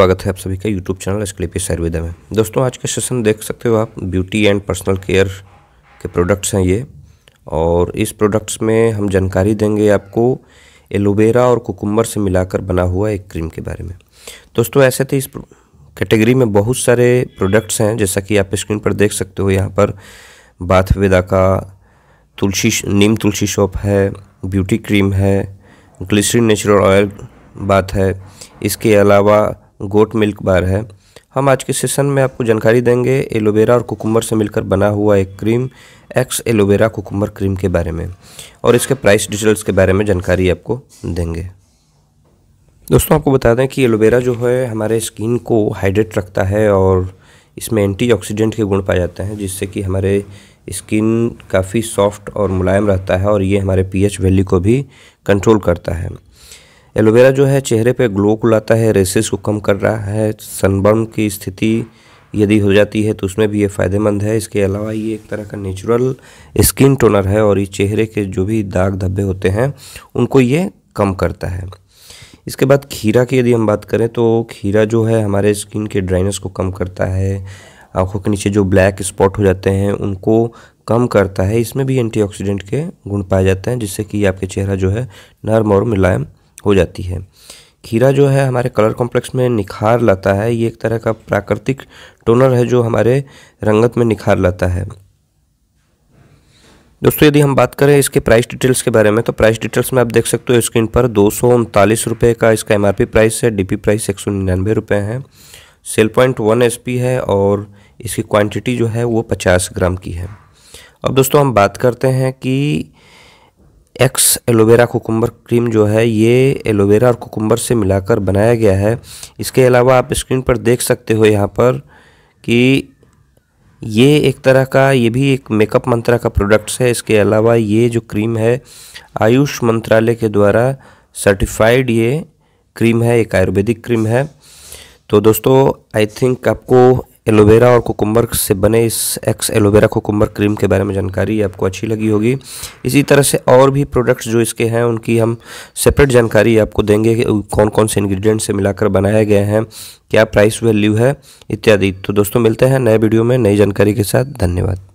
स्वागत है आप सभी का यूट्यूब चैनल एस्कलेपी सर्वेदा में दोस्तों आज का सेशन देख सकते हो आप ब्यूटी एंड पर्सनल केयर के प्रोडक्ट्स हैं ये और इस प्रोडक्ट्स में हम जानकारी देंगे आपको एलोवेरा और कुकुम्बर से मिलाकर बना हुआ एक क्रीम के बारे में दोस्तों ऐसे तो इस कैटेगरी में बहुत सारे प्रोडक्ट्स हैं जैसा कि आप स्क्रीन पर देख सकते हो यहाँ पर बाथवेदा का तुलसी नीम तुलसी शॉप है ब्यूटी क्रीम है ग्लिसरीन नेचुरल ऑयल बात है इसके अलावा गोट मिल्क बार है हम आज के सेशन में आपको जानकारी देंगे एलोवेरा और कुकुम्बर से मिलकर बना हुआ एक cream X aloe vera cucumber cream के बारे में और इसके प्राइस डिटेल्स के बारे में जानकारी आपको देंगे दोस्तों आपको बता दें कि एलोवेरा जो है हमारे स्किन को हाइड्रेट रखता है और इसमें एंटीऑक्सीडेंट के गुण पाए जाते हैं जिससे कि हमारे स्किन काफ़ी सॉफ्ट और मुलायम रहता है और ये हमारे पीएच वैल्यू को भी कंट्रोल करता है एलोवेरा जो है चेहरे पे ग्लो को लाता है रेसेस को कम कर रहा है सनबर्न की स्थिति यदि हो जाती है तो उसमें भी ये फ़ायदेमंद है इसके अलावा ये एक तरह का नेचुरल स्किन टोनर है और ये चेहरे के जो भी दाग धब्बे होते हैं उनको ये कम करता है इसके बाद खीरा की यदि हम बात करें तो खीरा जो है हमारे स्किन के ड्राइनेस को कम करता है आँखों के नीचे जो ब्लैक स्पॉट हो जाते हैं उनको कम करता है इसमें भी एंटीऑक्सीडेंट के गुण पाए जाते हैं जिससे कि आपके चेहरा जो है नर्म और मुलायम हो जाती है खीरा जो है हमारे कलर कॉम्प्लेक्स में निखार लाता है ये एक तरह का प्राकृतिक टोनर है जो हमारे रंगत में निखार लाता है दोस्तों यदि हम बात करें इसके प्राइस डिटेल्स के बारे में तो प्राइस डिटेल्स में आप देख सकते हो स्क्रीन पर दो सौ उनतालीस रुपये का इसका एमआरपी प्राइस है डीपी प्राइस एक सौ निन्यानवे रुपये है सेल पॉइंट वन एस है और इसकी क्वांटिटी जो है वो पचास ग्राम की है अब दोस्तों हम बात करते हैं कि एक्स एलोवेरा कोकुम्बर क्रीम जो है ये एलोवेरा और कोकुम्बर से मिलाकर बनाया गया है इसके अलावा आप स्क्रीन पर देख सकते हो यहाँ पर कि ये एक तरह का ये भी एक मेकअप मंत्रा का प्रोडक्ट्स है इसके अलावा ये जो क्रीम है आयुष मंत्रालय के द्वारा सर्टिफाइड ये क्रीम है एक आयुर्वेदिक क्रीम है तो दोस्तों आई थिंक आपको एलोवेरा और कोकुम्बर से बने इस एक्स एलोवेरा कोकुम्बर क्रीम के बारे में जानकारी आपको अच्छी लगी होगी इसी तरह से और भी प्रोडक्ट्स जो इसके हैं उनकी हम सेपरेट जानकारी आपको देंगे कि कौन कौन से इन्ग्रीडियंट से मिलाकर बनाए गए हैं क्या प्राइस वैल्यू है इत्यादि तो दोस्तों मिलते हैं नए वीडियो में नई जानकारी के साथ धन्यवाद